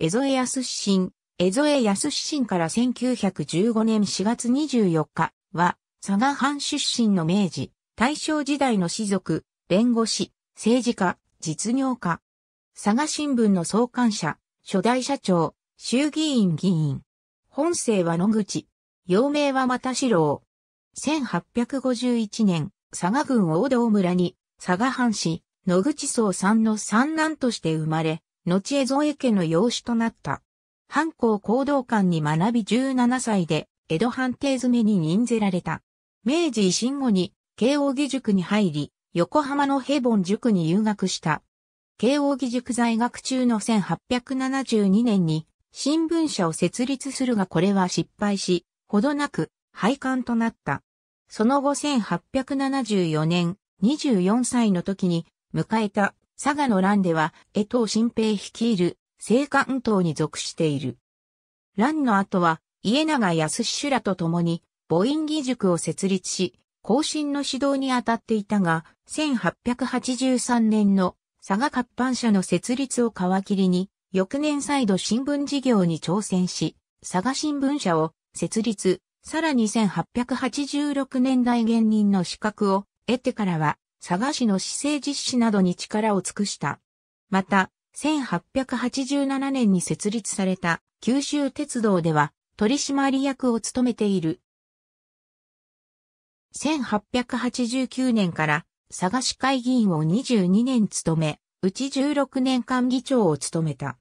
江添康新、江添康新から1915年4月24日は、佐賀藩出身の明治、大正時代の士族、弁護士、政治家、実業家。佐賀新聞の創刊者、初代社長、衆議院議員。本姓は野口。幼名は又四郎。1851年、佐賀郡大道村に、佐賀藩士、野口荘さんの三男として生まれ、後江添家の養子となった。藩校行動官に学び17歳で、江戸藩邸詰めに任ぜられた。明治維新後に、慶応義塾に入り、横浜の平凡塾に留学した。慶応義塾在学中の1872年に、新聞社を設立するがこれは失敗し、ほどなく、廃刊となった。その後1874年、24歳の時に、迎えた佐賀の乱では、江藤新平率いる、青関東に属している。乱の後は、家長康修らと共に、母院義塾を設立し、後進の指導に当たっていたが、1883年の佐賀活版社の設立を皮切りに、翌年再度新聞事業に挑戦し、佐賀新聞社を設立、さらに1886年代現任の資格を得てからは、佐賀市の市政実施などに力を尽くした。また、1887年に設立された九州鉄道では取締役を務めている。1889年から佐賀市会議員を22年務め、うち16年間議長を務めた。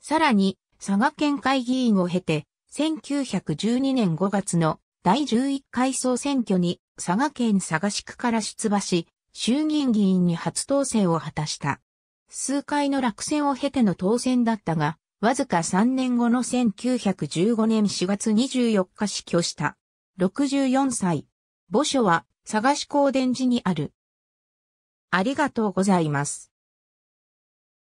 さらに、佐賀県会議員を経て、1912年5月の第11回総選挙に佐賀県佐賀市区から出馬し、衆議院議員に初当選を果たした。数回の落選を経ての当選だったが、わずか3年後の1915年4月24日死去した。64歳。墓所は、佐賀市高電寺にある。ありがとうございます。